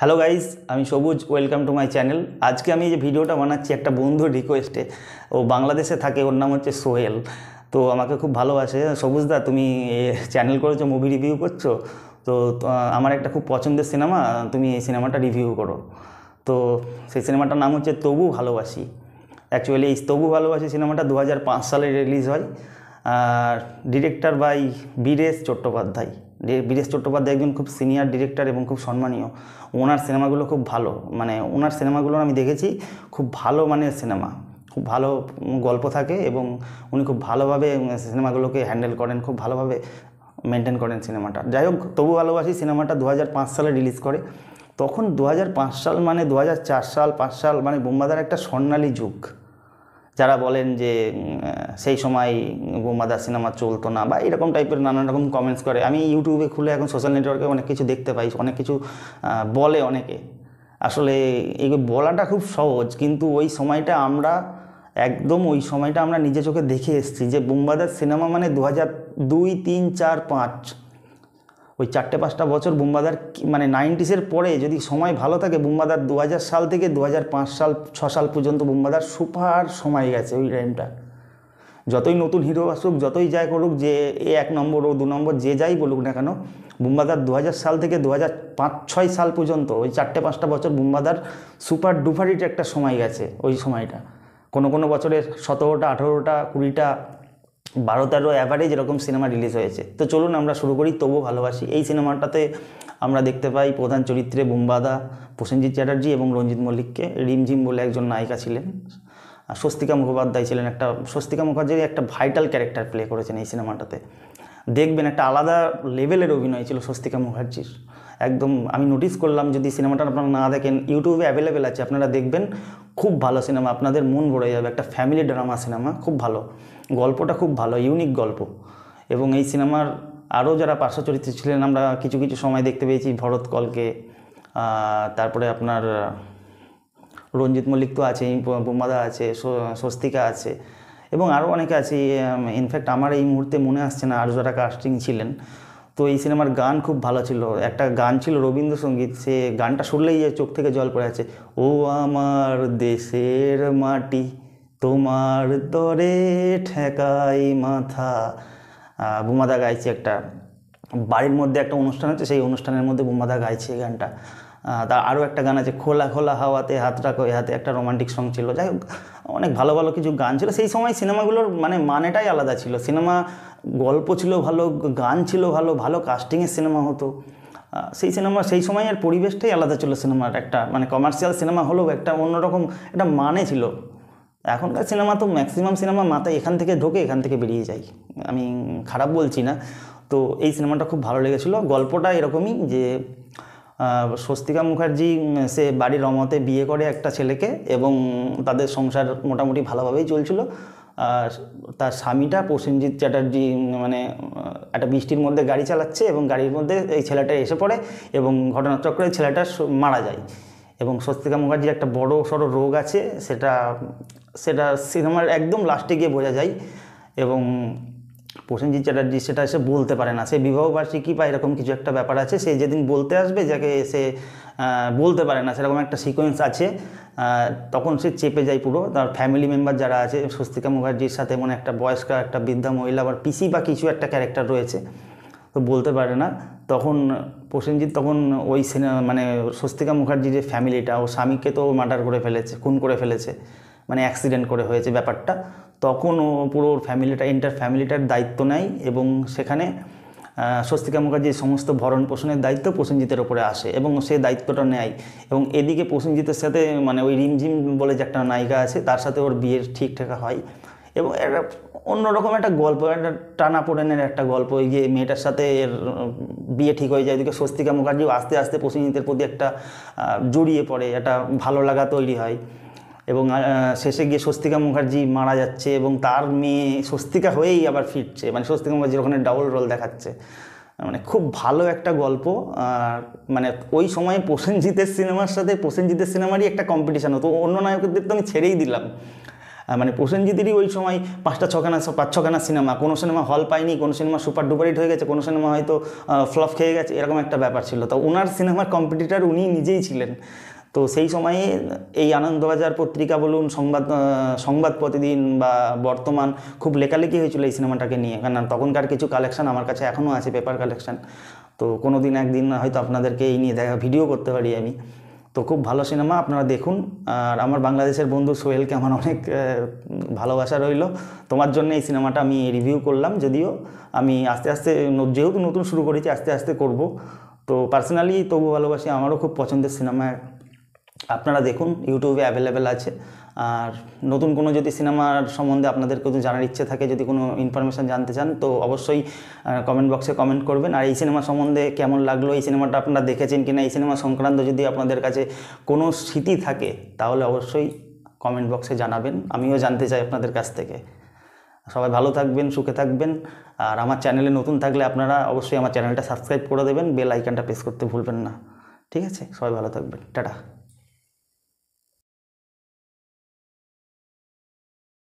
hello guys আমি সবুজ welcome to my channel আজকে আমি যে ভিডিওটা বানাচ্ছি একটা বন্ধুর রিকোয়েস্টে ও বাংলাদেশে থাকে ওর নাম হচ্ছে সোহেল তো আমাকে খুব ভালোবাসে সবুজদা তুমি চ্যানেল করেছো মুভি রিভিউ করছো তো আমার একটা খুব পছন্দের সিনেমা তুমি এই সিনেমাটা রিভিউ করো তো সেই সিনেমাটার নাম হচ্ছে তবু ভালোবাসি অ্যাকচুয়ালি এই তবু ভালোবাসি সিনেমাটা দু সালে রিলিজ হয় আর ডিরেক্টর বাই বীরেশ চট্টোপাধ্যায় বীরেশ চট্টোপাধ্যায় একজন খুব সিনিয়র ডিরেক্টর এবং খুব সম্মানীয় ওনার সিনেমাগুলো খুব ভালো মানে ওনার সিনেমাগুলো আমি দেখেছি খুব ভালো মানের সিনেমা খুব ভালো গল্প থাকে এবং উনি খুব ভালোভাবে সিনেমাগুলোকে হ্যান্ডেল করেন খুব ভালোভাবে মেনটেন করেন সিনেমাটা যাই হোক তবু ভালোবাসি সিনেমাটা দু সালে রিলিজ করে তখন দু সাল মানে দু সাল পাঁচ সাল মানে বোম্বাদার একটা স্বর্ণালী যুগ যারা বলেন যে সেই সময় গোমাদা সিনেমা চলতো না বা এরকম টাইপের নানান রকম কমেন্টস করে আমি ইউটিউবে খুলে এখন সোশ্যাল নেটওয়ার্কে অনেক কিছু দেখতে পাই অনেক কিছু বলে অনেকে আসলে এগুলো বলাটা খুব সহজ কিন্তু ওই সময়টা আমরা একদম ওই সময়টা আমরা নিজে চোখে দেখে এসেছি যে বোমবাদার সিনেমা মানে দু হাজার দুই তিন চার পাঁচ ওই চারটে পাঁচটা বছর বুম্বাদার মানে নাইনটিসের পরে যদি সময় ভালো থাকে বুম্বাদার দু সাল থেকে দু সাল ছ সাল পর্যন্ত বুম্বাদার সুপার সময় গেছে ওই টাইমটা যতই নতুন হিরো আসুক যতই যাই করুক যে এ এক নম্বর ও দু নম্বর যে যাই বলুক না কেন বুম্বাদার দু সাল থেকে দু পাঁচ ছয় সাল পর্যন্ত ওই চারটে পাঁচটা বছর বুম্বাদার সুপার ডুফারিট একটা সময় গেছে ওই সময়টা কোনো কোনো বছরের সতেরোটা আঠেরোটা কুড়িটা বারো তেরো অ্যাভারেজ এরকম সিনেমা রিলিজ হয়েছে তো চলুন আমরা শুরু করি তবু ভালোবাসি এই সিনেমাটাতে আমরা দেখতে পাই প্রধান চরিত্রে বুম্বাদা প্রসেনজিৎ চ্যাটার্জি এবং রঞ্জিত মল্লিককে রিমঝিম বলে একজন নায়িকা ছিলেন স্বস্তিকা মুখোপাধ্যায় ছিলেন একটা স্বস্তিকা মুখার্জি একটা ভাইটাল ক্যারেক্টার প্লে করেছেন এই সিনেমাটাতে দেখবেন একটা আলাদা লেভেলের অভিনয় ছিল স্বস্তিকা মুখার্জির একদম আমি নোটিস করলাম যদি সিনেমাটা আপনারা না দেখেন ইউটিউবে অ্যাভেলেবেল আছে আপনারা দেখবেন খুব ভালো সিনেমা আপনাদের মন ভরে যাবে একটা ফ্যামিলি ড্রামা সিনেমা খুব ভালো গল্পটা খুব ভালো ইউনিক গল্প এবং এই সিনেমার আরও যারা পার্শ্ব চরিত্র ছিলেন আমরা কিছু কিছু সময় দেখতে পেয়েছি ভরত কলকে তারপরে আপনার রঞ্জিত মল্লিক তো আছেই বোমাদা আছে স্বস্তিকা আছে এবং আরও অনেকে আছে ইনফ্যাক্ট আমার এই মুহূর্তে মনে আসছে না যারা কাস্টিং ছিলেন তো এই সিনেমার গান খুব ভালো ছিল একটা গান ছিল রবীন্দ্রসঙ্গীত সে গানটা শুনলেই চোখ থেকে জল পড়ে আছে ও আমার দেশের মাটি তোমার দরে ঠেকাই মাথা বুমাদা গাইছে একটা বাড়ির মধ্যে একটা অনুষ্ঠান আছে সেই অনুষ্ঠানের মধ্যে বুমাদা গাইছে গানটা তার আরও একটা গান আছে খোলা খোলা হাওয়াতে হাত রাখো হাতে একটা রোমান্টিক সং ছিল যাই হোক অনেক ভালো ভালো কিছু গান ছিল সেই সময় সিনেমাগুলোর মানে মানেটাই আলাদা ছিল সিনেমা গল্প ছিল ভালো গান ছিল ভালো ভালো কাস্টিংয়ের সিনেমা হতো সেই সিনেমা সেই সময় আর পরিবেশটাই আলাদা ছিল সিনেমার একটা মানে কমার্শিয়াল সিনেমা হলেও একটা অন্যরকম একটা মানে ছিল এখনকার সিনেমা তো ম্যাক্সিমাম সিনেমা মাথায় এখান থেকে ঢোকে এখান থেকে বেরিয়ে যাই আমি খারাপ বলছি না তো এই সিনেমাটা খুব ভালো লেগেছিলো গল্পটা এরকমই যে স্বস্তিকা মুখার্জি সে বাড়ির রমতে বিয়ে করে একটা ছেলেকে এবং তাদের সংসার মোটামুটি ভালোভাবেই চলছিল তার স্বামীটা প্রসেনজিৎ চ্যাটার্জি মানে একটা বৃষ্টির মধ্যে গাড়ি চালাচ্ছে এবং গাড়ির মধ্যে এই ছেলেটা এসে পড়ে এবং ঘটনাচক্রে ছেলেটা মারা যায় এবং স্বস্তিকা মুখার্জির একটা বড় সড়ো রোগ আছে সেটা সেটা সিনেমার একদম লাস্টে গিয়ে বোঝা যায় এবং প্রসেনজিৎ চ্যাটার্জি সেটা সে বলতে পারে না সে বিবাহবার্ষিকী বা এরকম কিছু একটা ব্যাপার আছে সে যেদিন বলতে আসবে যাকে সে বলতে পারে না সেরকম একটা সিকোয়েন্স আছে তখন সে চেপে যায় পুরো তার ফ্যামিলি মেম্বার যারা আছে স্বস্তিকা মুখার্জির সাথে মনে একটা বয়স্ক একটা বৃদ্ধা মহিলা আবার পিসি বা কিছু একটা ক্যারেক্টার রয়েছে তো বলতে পারে না তখন প্রসেনজিৎ তখন ওই সিনেমা মানে স্বস্তিকা মুখার্জির যে ফ্যামিলিটা ও স্বামীকে তো মার্ডার করে ফেলেছে খুন করে ফেলেছে মানে অ্যাক্সিডেন্ট করে হয়েছে ব্যাপারটা তখন ও পুরো ফ্যামিলিটা এন্টার ফ্যামিলিটার দায়িত্ব নেয় এবং সেখানে স্বস্তিকা মুখার্জির সমস্ত ভরণ পোষণের দায়িত্ব প্রসেনজিতের ওপরে আসে এবং সে দায়িত্বটা নেয় এবং এদিকে প্রসেনজিতের সাথে মানে ওই রিমঝিম বলে যে একটা নায়িকা আছে তার সাথে ওর বিয়ের ঠিকঠাক হয় এবং একটা অন্যরকম একটা গল্প একটা টানা পোড়েনের একটা গল্প ওই যে মেয়েটার সাথে এর বিয়ে ঠিক হয়ে যায় এদিকে স্বস্তিকা মুখার্জিও আস্তে আস্তে প্রসেনজিতের প্রতি একটা জড়িয়ে পড়ে একটা ভালো লাগা তৈরি হয় এবং শেষে গিয়ে স্বস্তিকা মুখার্জি মারা যাচ্ছে এবং তার মেয়ে স্বস্তিকা হয়েই আবার ফিরছে মানে স্বস্তিকা মুখার্জির ওখানে ডাবল রোল দেখাচ্ছে মানে খুব ভালো একটা গল্প আর মানে ওই সময়ে প্রসেনজিতের সিনেমার সাথে প্রসেনজিতের সিনেমারই একটা কম্পিটিশান হতো অন্য নায়কদের তো আমি ছেড়েই দিলাম মানে প্রসেনজিতেরই ওই সময় পাঁচটা ছখানা পাঁচ ছখানা সিনেমা কোনো সিনেমা হল পায়নি কোনো সিনেমা সুপার ডুপার হয়ে গেছে কোনো সিনেমা হয়তো ফ্লপ খেয়ে গেছে এরকম একটা ব্যাপার ছিল তো ওনার সিনেমার কম্পিটিটার উনি নিজেই ছিলেন তো সেই সময়ে এই আনন্দবাজার পত্রিকা বলুন সংবাদ সংবাদ প্রতিদিন বা বর্তমান খুব লেখালেখি হয়েছিল এই সিনেমাটাকে নিয়ে কেন তখনকার কিছু কালেকশান আমার কাছে এখনও আছে পেপার কালেকশান তো কোনো দিন একদিন হয়তো আপনাদেরকে এই নিয়ে দেখা ভিডিও করতে পারি আমি তো খুব ভালো সিনেমা আপনারা দেখুন আর আমার বাংলাদেশের বন্ধু সোহেলকে আমার অনেক ভালোবাসা রইল তোমার জন্য এই সিনেমাটা আমি রিভিউ করলাম যদিও আমি আস্তে আস্তে যেহেতু নতুন শুরু করেছি আস্তে আস্তে করব তো পার্সোনালি তবু ভালোবাসি আমারও খুব পছন্দের সিনেমা আপনারা দেখুন ইউটিউবে অ্যাভেলেবেল আছে আর নতুন কোনো যদি সিনেমার সম্বন্ধে আপনাদের কিন্তু জানার ইচ্ছে থাকে যদি কোনো ইনফরমেশান জানতে চান তো অবশ্যই কমেন্ট বক্সে কমেন্ট করবেন আর এই সিনেমা সম্বন্ধে কেমন লাগলো এই সিনেমাটা আপনারা দেখেছেন কি না এই সিনেমা সংক্রান্ত যদি আপনাদের কাছে কোনো স্মৃতি থাকে তাহলে অবশ্যই কমেন্ট বক্সে জানাবেন আমিও জানতে চাই আপনাদের কাছ থেকে সবাই ভালো থাকবেন সুখে থাকবেন আর আমার চ্যানেলে নতুন থাকলে আপনারা অবশ্যই আমার চ্যানেলটা সাবস্ক্রাইব করে দেবেন বেল আইকনটা প্রেস করতে ভুলবেন না ঠিক আছে সবাই ভালো থাকবেন টাটা